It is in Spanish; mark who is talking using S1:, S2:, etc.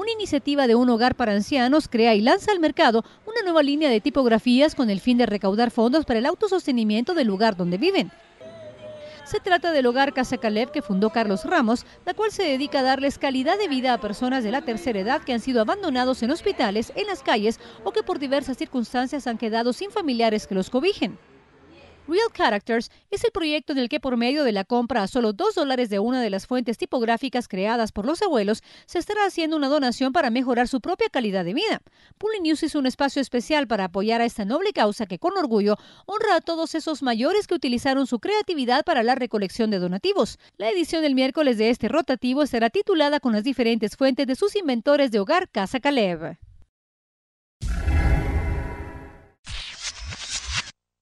S1: una iniciativa de un hogar para ancianos crea y lanza al mercado una nueva línea de tipografías con el fin de recaudar fondos para el autosostenimiento del lugar donde viven. Se trata del hogar Casa Caleb que fundó Carlos Ramos, la cual se dedica a darles calidad de vida a personas de la tercera edad que han sido abandonados en hospitales, en las calles o que por diversas circunstancias han quedado sin familiares que los cobijen. Real Characters es el proyecto en el que por medio de la compra a solo 2 dólares de una de las fuentes tipográficas creadas por los abuelos, se estará haciendo una donación para mejorar su propia calidad de vida. Puli News es un espacio especial para apoyar a esta noble causa que con orgullo honra a todos esos mayores que utilizaron su creatividad para la recolección de donativos. La edición del miércoles de este rotativo será titulada con las diferentes fuentes de sus inventores de hogar Casa Caleb.